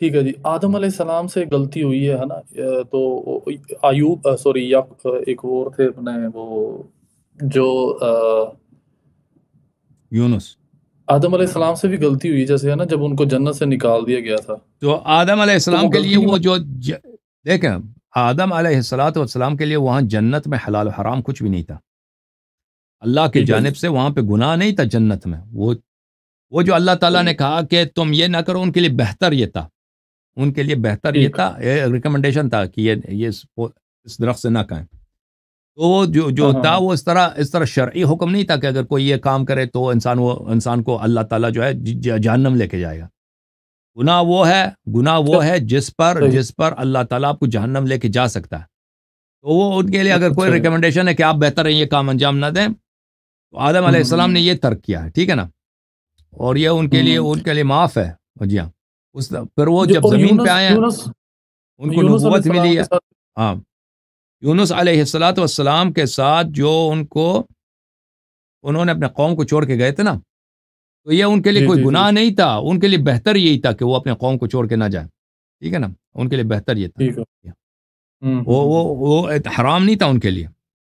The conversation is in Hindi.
ठीक है जी, आदम सलाम से गलती हुई है, है ना? तो आयुब सॉरी या एक और थे अपने वो जो अ यूनुस। आदम सलाम से भी गलती हुई जैसे है ना जब उनको जन्नत से निकाल दिया गया था। तो आदम तो के लिए वो जो ज देखें आदम सलाम के लिए वहाँ जन्नत में हलाल हराम कुछ भी नहीं था। अल्लाह की जानब से वहाँ पे गुनाह नहीं था जन्नत में। वो वो जो अल्लाह ताला तो ने कहा कि तुम ये ना करो उनके लिए बेहतर ये था। उनके लिए बेहतर ये था ये रिकमेंडेशन था कि ये ये इस, दरख्त से ना खाएं तो वो जो जो हाँ, हाँ, था हाँ। वो इस तरह इस तरह शर्य हुक्म नहीं था कि अगर कोई ये काम करे तो इंसान वो इंसान को अल्लाह ताला जो है जहनम लेके जाएगा गुनाह वो है गुनाह वो है जिस पर जिस पर अल्लाह ताला आपको जहनम लेके जा सकता है तो वो उनके लिए अगर कोई रिकमेंडेशन अच्छा। है कि आप बेहतर है ये काम अंजाम ना दें तो आदम आसमाम हम्म। ने यह तर्क किया है ठीक है ना और यह उनके हम्म। लिए उनके लिए माफ़ है जी हाँ उस फिर वो जब जमीन पे आया उनको नबूवत मिली हाँ यूनुस सलात के साथ जो उनको उन्होंने अपने कौम को छोड़ के गए थे ना तो ये उनके लिए कोई गुनाह नहीं था उनके लिए बेहतर यही था कि वो अपने कौम को छोड़ के ना जाए ठीक है ना उनके लिए बेहतर ये था वो वो वो हराम नहीं था उनके लिए